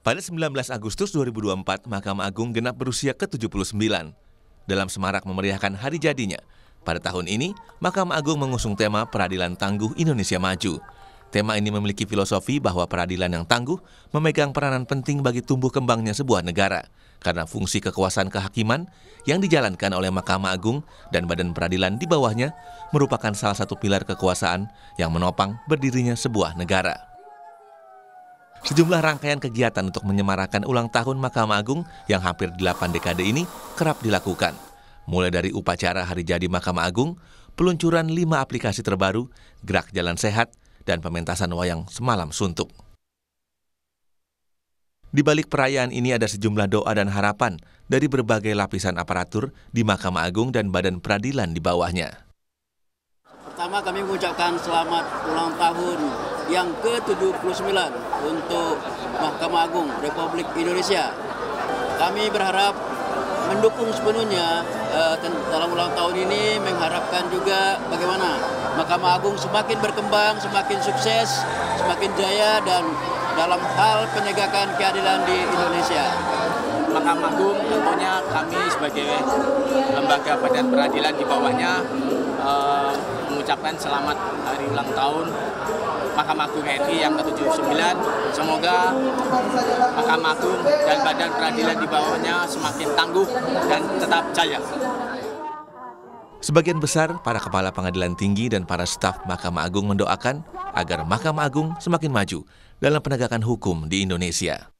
Pada 19 Agustus 2024, Mahkamah Agung genap berusia ke-79. Dalam semarak memeriahkan hari jadinya, pada tahun ini, Mahkamah Agung mengusung tema Peradilan Tangguh Indonesia Maju. Tema ini memiliki filosofi bahwa peradilan yang tangguh memegang peranan penting bagi tumbuh kembangnya sebuah negara, karena fungsi kekuasaan kehakiman yang dijalankan oleh Mahkamah Agung dan badan peradilan di bawahnya merupakan salah satu pilar kekuasaan yang menopang berdirinya sebuah negara. Sejumlah rangkaian kegiatan untuk menyemarakan ulang tahun Mahkamah Agung yang hampir 8 dekade ini kerap dilakukan. Mulai dari upacara hari jadi Mahkamah Agung, peluncuran lima aplikasi terbaru, gerak jalan sehat, dan pementasan wayang semalam suntuk. Di balik perayaan ini ada sejumlah doa dan harapan dari berbagai lapisan aparatur di Mahkamah Agung dan Badan Peradilan di bawahnya. Pertama kami mengucapkan selamat ulang tahun yang ke-79 untuk Mahkamah Agung Republik Indonesia. Kami berharap mendukung sepenuhnya uh, dalam ulang tahun ini mengharapkan juga bagaimana Mahkamah Agung semakin berkembang, semakin sukses, semakin jaya dan dalam hal penegakan keadilan di Indonesia. Mahkamah Agung tentunya kami sebagai lembaga badan peradilan di bawahnya uh, mengucapkan selamat hari ulang tahun Mahkamah Agung RI yang ke-79. Semoga Mahkamah Agung dan Badan Peradilan di bawahnya semakin tangguh dan tetap jaya. Sebagian besar para kepala pengadilan tinggi dan para staf Mahkamah Agung mendoakan agar Mahkamah Agung semakin maju dalam penegakan hukum di Indonesia.